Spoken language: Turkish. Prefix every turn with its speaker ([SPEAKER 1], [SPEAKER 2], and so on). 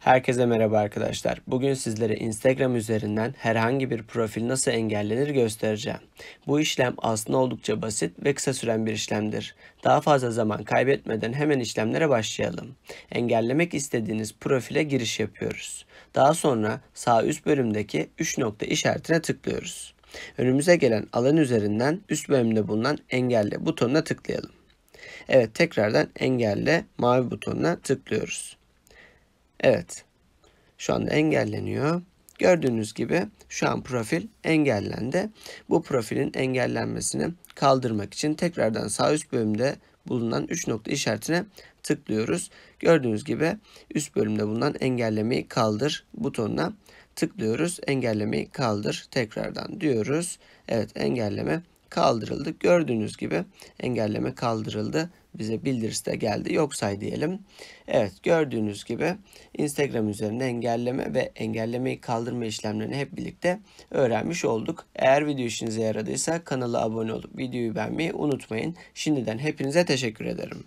[SPEAKER 1] Herkese merhaba arkadaşlar. Bugün sizlere Instagram üzerinden herhangi bir profil nasıl engellenir göstereceğim. Bu işlem aslında oldukça basit ve kısa süren bir işlemdir. Daha fazla zaman kaybetmeden hemen işlemlere başlayalım. Engellemek istediğiniz profile giriş yapıyoruz. Daha sonra sağ üst bölümdeki 3 nokta işaretine tıklıyoruz. Önümüze gelen alan üzerinden üst bölümde bulunan engelle butonuna tıklayalım. Evet tekrardan engelle mavi butonuna tıklıyoruz. Evet. Şu anda engelleniyor. Gördüğünüz gibi şu an profil engellendi. Bu profilin engellenmesini kaldırmak için tekrardan sağ üst bölümde bulunan 3 nokta işaretine tıklıyoruz. Gördüğünüz gibi üst bölümde bulunan engellemeyi kaldır butonuna tıklıyoruz. Engellemeyi kaldır tekrardan diyoruz. Evet engelleme kaldırıldı. Gördüğünüz gibi engelleme kaldırıldı. Bize bildirisi de geldi. Yok diyelim. Evet gördüğünüz gibi Instagram üzerinde engelleme ve engellemeyi kaldırma işlemlerini hep birlikte öğrenmiş olduk. Eğer video işinize yaradıysa kanala abone olup videoyu beğenmeyi unutmayın. Şimdiden hepinize teşekkür ederim.